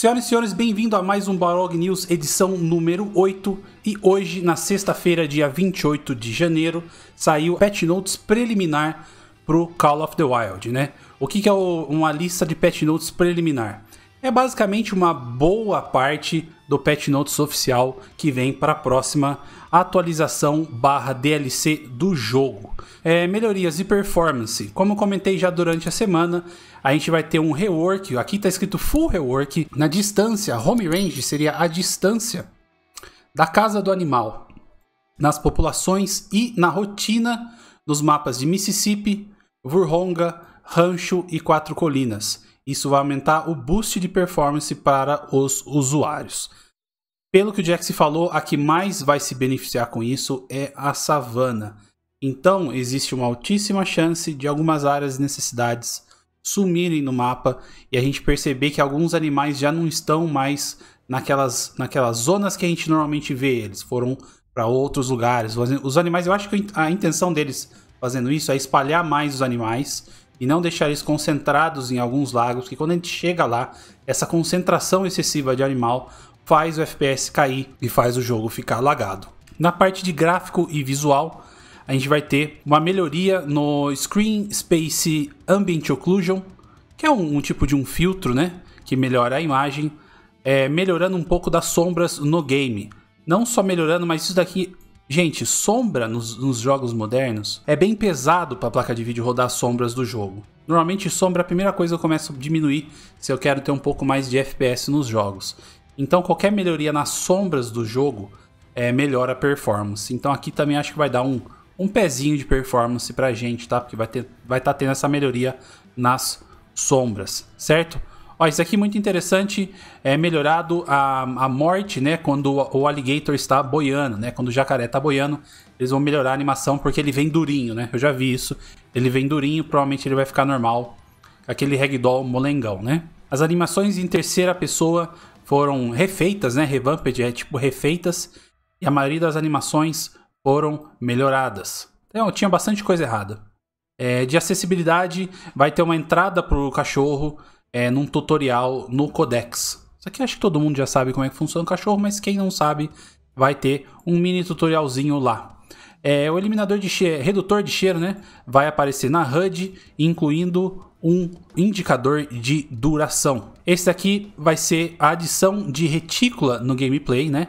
Senhoras e senhores, bem-vindo a mais um Barog News, edição número 8. E hoje, na sexta-feira, dia 28 de janeiro, saiu patch notes preliminar pro Call of the Wild, né? O que, que é o, uma lista de patch notes preliminar? é basicamente uma boa parte do Pet Notes oficial que vem para a próxima atualização barra DLC do jogo. É, melhorias e performance. Como comentei já durante a semana, a gente vai ter um rework, aqui está escrito full rework, na distância, home range seria a distância da casa do animal, nas populações e na rotina nos mapas de Mississippi, Vurhonga, Rancho e Quatro Colinas. Isso vai aumentar o boost de performance para os usuários. Pelo que o Jax falou, a que mais vai se beneficiar com isso é a savana. Então, existe uma altíssima chance de algumas áreas e necessidades sumirem no mapa e a gente perceber que alguns animais já não estão mais naquelas, naquelas zonas que a gente normalmente vê. Eles foram para outros lugares. Os animais, eu acho que a intenção deles fazendo isso é espalhar mais os animais e não deixar eles concentrados em alguns lagos, que quando a gente chega lá, essa concentração excessiva de animal faz o FPS cair e faz o jogo ficar lagado. Na parte de gráfico e visual, a gente vai ter uma melhoria no Screen Space Ambient Occlusion, que é um, um tipo de um filtro, né, que melhora a imagem, é, melhorando um pouco das sombras no game. Não só melhorando, mas isso daqui Gente, sombra nos, nos jogos modernos é bem pesado para a placa de vídeo rodar sombras do jogo. Normalmente sombra, a primeira coisa eu começo a diminuir se eu quero ter um pouco mais de FPS nos jogos. Então qualquer melhoria nas sombras do jogo é, melhora a performance. Então aqui também acho que vai dar um, um pezinho de performance a gente, tá? Porque vai estar vai tá tendo essa melhoria nas sombras, certo? Ó, isso aqui é muito interessante, é melhorado a, a morte, né? Quando o, o alligator está boiando, né? Quando o jacaré está boiando, eles vão melhorar a animação porque ele vem durinho, né? Eu já vi isso. Ele vem durinho, provavelmente ele vai ficar normal. Aquele ragdoll molengão, né? As animações em terceira pessoa foram refeitas, né? Revamped é tipo refeitas. E a maioria das animações foram melhoradas. Então tinha bastante coisa errada. É, de acessibilidade, vai ter uma entrada para o cachorro é, num tutorial no Codex. Isso aqui acho que todo mundo já sabe como é que funciona o cachorro, mas quem não sabe vai ter um mini tutorialzinho lá. É, o eliminador de cheiro, redutor de cheiro, né, vai aparecer na HUD, incluindo um indicador de duração. Esse aqui vai ser a adição de retícula no gameplay, né?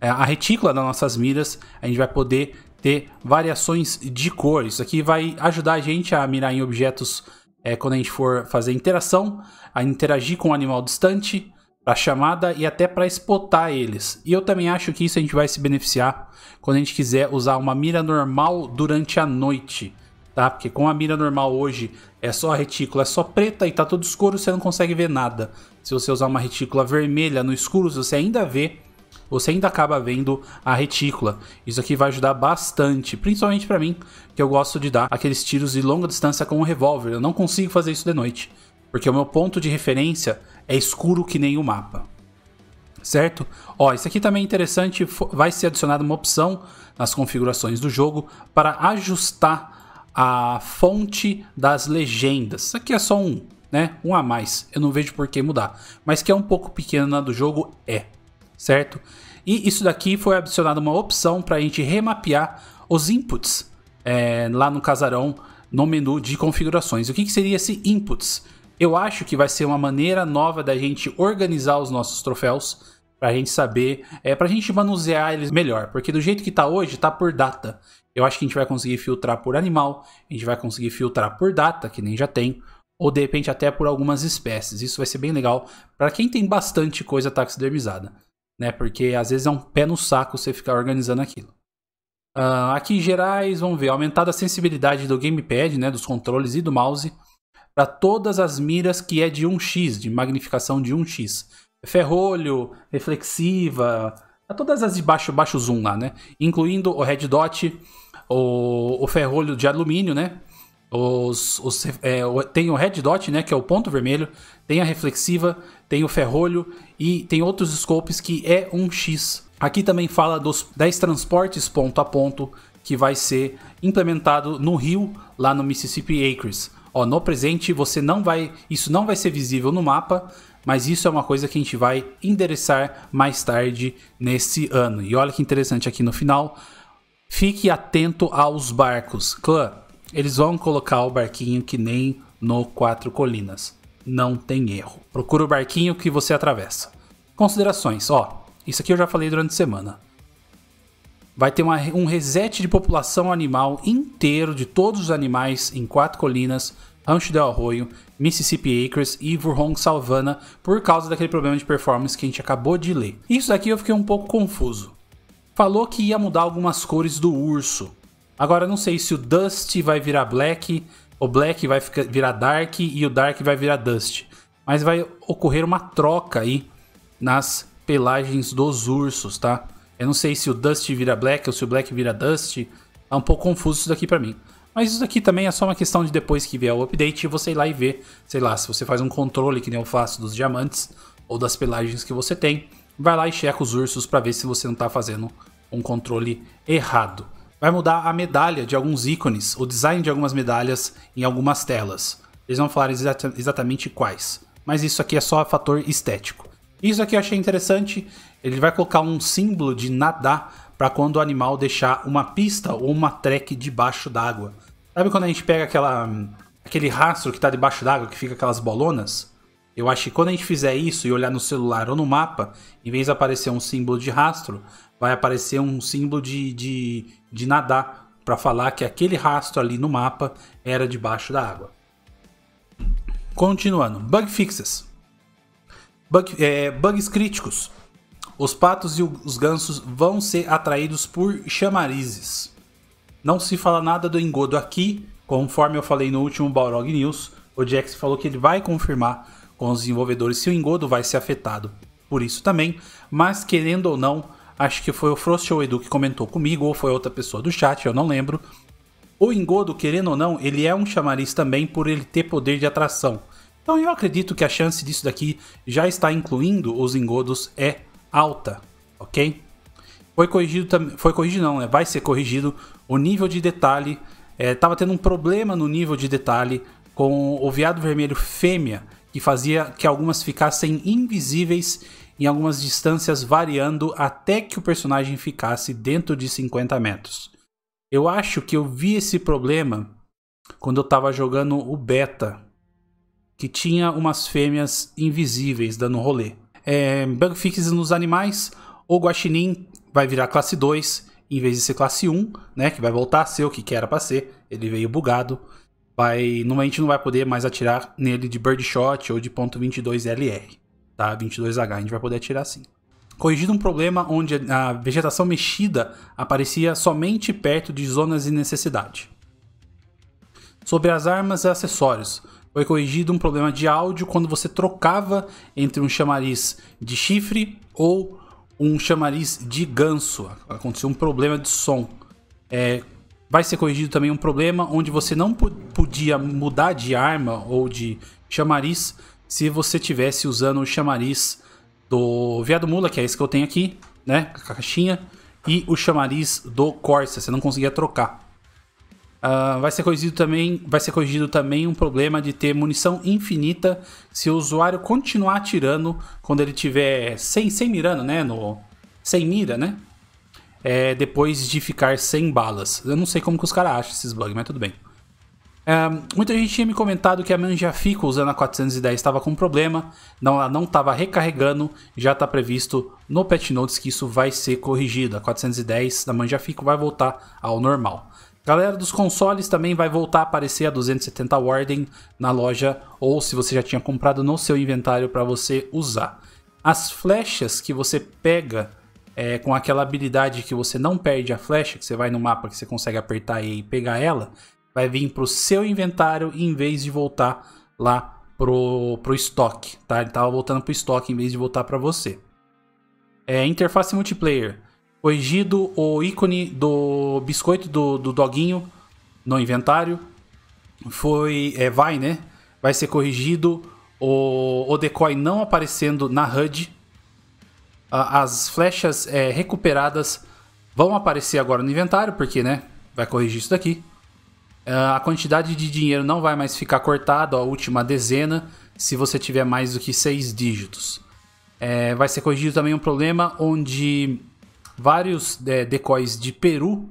É, a retícula das nossas miras, a gente vai poder ter variações de cor. Isso aqui vai ajudar a gente a mirar em objetos é, quando a gente for fazer interação, a interagir com o um animal distante, para chamada e até para espotar eles. E eu também acho que isso a gente vai se beneficiar quando a gente quiser usar uma mira normal durante a noite, tá? Porque com a mira normal hoje é só a retícula, é só preta e tá tudo escuro, você não consegue ver nada. Se você usar uma retícula vermelha no escuro, você ainda vê você ainda acaba vendo a retícula. Isso aqui vai ajudar bastante, principalmente para mim, que eu gosto de dar aqueles tiros de longa distância com o um revólver. Eu não consigo fazer isso de noite, porque o meu ponto de referência é escuro que nem o mapa. Certo? Ó, isso aqui também é interessante, vai ser adicionada uma opção nas configurações do jogo para ajustar a fonte das legendas. Isso aqui é só um, né? Um a mais. Eu não vejo por que mudar. Mas que é um pouco pequena do jogo, é certo? E isso daqui foi adicionado uma opção para a gente remapear os inputs é, lá no casarão no menu de configurações. O que, que seria esse inputs? Eu acho que vai ser uma maneira nova da gente organizar os nossos troféus para a gente saber, é, para a gente manusear eles melhor, porque do jeito que está hoje, está por data. Eu acho que a gente vai conseguir filtrar por animal, a gente vai conseguir filtrar por data, que nem já tem, ou de repente até por algumas espécies. Isso vai ser bem legal para quem tem bastante coisa taxidermizada né? Porque às vezes é um pé no saco você ficar organizando aquilo. Uh, aqui em gerais, vamos ver, aumentada a sensibilidade do gamepad, né, dos controles e do mouse para todas as miras que é de 1x, de magnificação de 1x. Ferrolho, reflexiva, todas as de baixo, baixo zoom lá, né? Incluindo o red dot, o, o ferrolho de alumínio, né? Os, os é, tem o red dot, né? Que é o ponto vermelho. Tem a reflexiva, tem o ferrolho e tem outros scopes que é um X. Aqui também fala dos 10 transportes ponto a ponto que vai ser implementado no Rio, lá no Mississippi Acres. Ó, no presente você não vai, isso não vai ser visível no mapa, mas isso é uma coisa que a gente vai endereçar mais tarde nesse ano. E olha que interessante aqui no final, fique atento aos barcos. Clã, eles vão colocar o barquinho que nem no Quatro Colinas não tem erro. Procura o barquinho que você atravessa. Considerações, ó, isso aqui eu já falei durante a semana. Vai ter uma, um reset de população animal inteiro de todos os animais em Quatro Colinas, Rancho del Arroio, Mississippi Acres e Vurhong Salvana por causa daquele problema de performance que a gente acabou de ler. Isso daqui eu fiquei um pouco confuso. Falou que ia mudar algumas cores do urso. Agora não sei se o Dust vai virar black, o Black vai ficar, virar Dark e o Dark vai virar Dust. Mas vai ocorrer uma troca aí nas pelagens dos ursos, tá? Eu não sei se o Dust vira Black ou se o Black vira Dust. Tá um pouco confuso isso daqui para mim. Mas isso daqui também é só uma questão de depois que vier o update você ir lá e ver. Sei lá, se você faz um controle que nem eu faço dos diamantes ou das pelagens que você tem, vai lá e checa os ursos para ver se você não tá fazendo um controle errado vai mudar a medalha de alguns ícones, o design de algumas medalhas em algumas telas. Eles vão falar exata exatamente quais, mas isso aqui é só fator estético. Isso aqui eu achei interessante, ele vai colocar um símbolo de nadar para quando o animal deixar uma pista ou uma track debaixo d'água. Sabe quando a gente pega aquela, hum, aquele rastro que está debaixo d'água, que fica aquelas bolonas? Eu acho que quando a gente fizer isso e olhar no celular ou no mapa, em vez de aparecer um símbolo de rastro, vai aparecer um símbolo de, de, de nadar para falar que aquele rastro ali no mapa era debaixo da água. Continuando, bug fixes, bug, é, bugs críticos. Os patos e os gansos vão ser atraídos por chamarizes. Não se fala nada do engodo aqui, conforme eu falei no último Balrog News. O Jax falou que ele vai confirmar com os desenvolvedores se o engodo vai ser afetado por isso também, mas querendo ou não, acho que foi o Frost ou o Edu que comentou comigo, ou foi outra pessoa do chat, eu não lembro. O engodo, querendo ou não, ele é um chamariz também por ele ter poder de atração. Então eu acredito que a chance disso daqui já está incluindo os engodos é alta, ok? Foi corrigido também, foi corrigido não, né? vai ser corrigido o nível de detalhe. É, tava tendo um problema no nível de detalhe com o veado vermelho fêmea que fazia que algumas ficassem invisíveis em algumas distâncias, variando até que o personagem ficasse dentro de 50 metros. Eu acho que eu vi esse problema quando eu estava jogando o beta, que tinha umas fêmeas invisíveis dando rolê. É, bug fixes nos animais, o guaxinim vai virar classe 2 em vez de ser classe 1, né, que vai voltar a ser o que era para ser, ele veio bugado vai, não, a gente não vai poder mais atirar nele de birdshot ou de ponto .22 LR, tá? 22H, a gente vai poder atirar sim. Corrigido um problema onde a vegetação mexida aparecia somente perto de zonas de necessidade. Sobre as armas e acessórios, foi corrigido um problema de áudio quando você trocava entre um chamariz de chifre ou um chamariz de ganso. Aconteceu um problema de som. É, vai ser corrigido também um problema onde você não podia mudar de arma ou de chamariz se você tivesse usando o chamariz do Viado Mula, que é esse que eu tenho aqui, né? a caixinha. E o chamariz do Corsa, você não conseguia trocar. Uh, vai, ser corrigido também, vai ser corrigido também um problema de ter munição infinita se o usuário continuar atirando quando ele tiver sem, sem mirando, né? No, sem mira, né? é, depois de ficar sem balas. Eu não sei como que os caras acham esses bugs, mas tudo bem. É, muita gente tinha me comentado que a Manjafico usando a 410 estava com problema, não, ela não estava recarregando, já está previsto no patch notes que isso vai ser corrigido. A 410 da Manjafico vai voltar ao normal. Galera dos consoles também vai voltar a aparecer a 270 Warden na loja ou se você já tinha comprado no seu inventário para você usar. As flechas que você pega é, com aquela habilidade que você não perde a flecha, que você vai no mapa que você consegue apertar e pegar ela, vai vir para o seu inventário em vez de voltar lá pro, pro estoque, tá? Ele tava voltando pro estoque em vez de voltar para você. É, interface multiplayer. Corrigido o ícone do biscoito do, do doguinho no inventário. Foi. É, vai, né? Vai ser corrigido o, o decoy não aparecendo na HUD ah, as flechas é, recuperadas vão aparecer agora no inventário, porque né, vai corrigir isso daqui. Ah, a quantidade de dinheiro não vai mais ficar cortada, a última dezena, se você tiver mais do que seis dígitos. É, vai ser corrigido também um problema onde vários é, decoys de Peru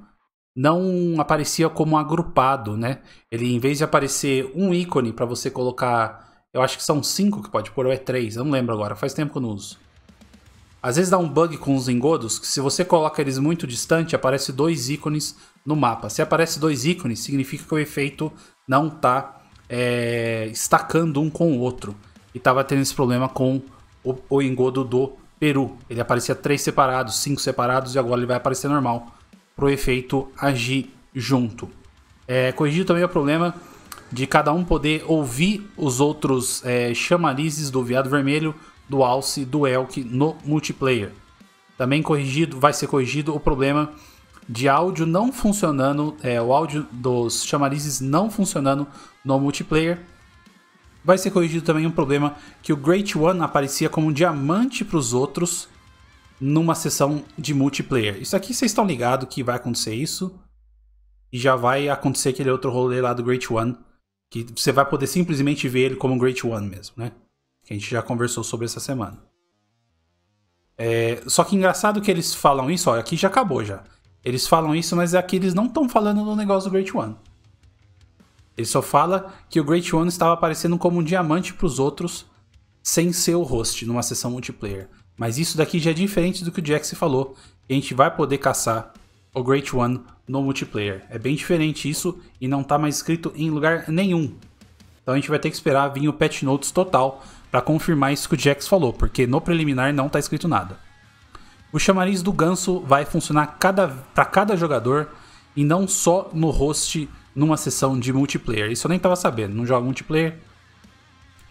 não aparecia como agrupado, né? Ele, em vez de aparecer um ícone para você colocar, eu acho que são cinco que pode pôr, ou é três, eu não lembro agora, faz tempo que eu não uso. Às vezes dá um bug com os engodos, que se você coloca eles muito distante, aparece dois ícones no mapa. Se aparece dois ícones, significa que o efeito não está é, estacando um com o outro. E estava tendo esse problema com o, o, engodo do Peru. Ele aparecia três separados, cinco separados, e agora ele vai aparecer normal, para o efeito agir junto. É, corrigiu também o problema de cada um poder ouvir os outros é, chamarizes do veado vermelho do alce do Elk no multiplayer. Também corrigido, vai ser corrigido o problema de áudio não funcionando, é, o áudio dos chamarizes não funcionando no multiplayer. Vai ser corrigido também um problema que o Great One aparecia como um diamante para os outros numa sessão de multiplayer. Isso aqui vocês estão ligados que vai acontecer isso. E já vai acontecer aquele outro rolê lá do Great One. Que você vai poder simplesmente ver ele como um Great One mesmo, né? que a gente já conversou sobre essa semana. É, só que engraçado que eles falam isso, ó, aqui já acabou já. Eles falam isso, mas aqui eles não estão falando do negócio do Great One. Ele só fala que o Great One estava aparecendo como um diamante para os outros sem ser o host numa sessão multiplayer. Mas isso daqui já é diferente do que o Jax falou. a gente vai poder caçar o Great One no multiplayer. É bem diferente isso e não está mais escrito em lugar nenhum. Então a gente vai ter que esperar vir o patch notes total para confirmar isso que o Jax falou, porque no preliminar não está escrito nada. O chamariz do ganso vai funcionar para cada jogador e não só no host numa sessão de multiplayer. Isso eu nem estava sabendo, não joga multiplayer.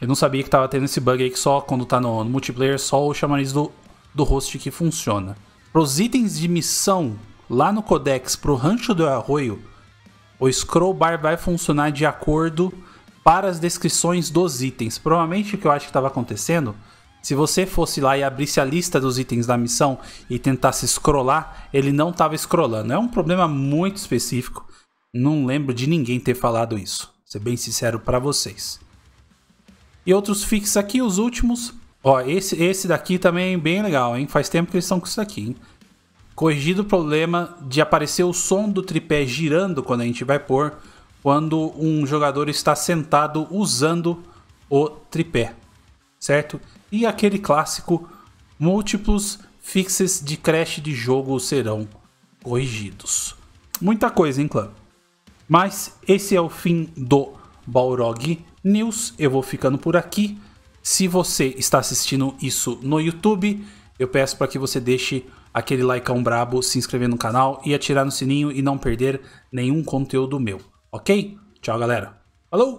Eu não sabia que estava tendo esse bug aí que só quando está no, no, multiplayer, só o chamariz do, do host que funciona. Para os itens de missão lá no Codex pro Rancho do Arroio, o Scroll Bar vai funcionar de acordo para as descrições dos itens. Provavelmente o que eu acho que estava acontecendo, se você fosse lá e abrisse a lista dos itens da missão e tentasse scrollar, ele não estava scrollando. É um problema muito específico. Não lembro de ninguém ter falado isso. Ser bem sincero para vocês. E outros fixos aqui, os últimos. Ó, esse, esse daqui também é bem legal, hein? Faz tempo que eles estão com isso aqui, hein? Corrigido o problema de aparecer o som do tripé girando quando a gente vai pôr quando um jogador está sentado usando o tripé, certo? E aquele clássico múltiplos fixes de crash de jogo serão corrigidos. Muita coisa, hein, clã? Mas esse é o fim do Balrog News. Eu vou ficando por aqui. Se você está assistindo isso no YouTube, eu peço para que você deixe aquele likeão brabo, se inscrever no canal e atirar no sininho e não perder nenhum conteúdo meu. Ok? Tchau, galera. Falou!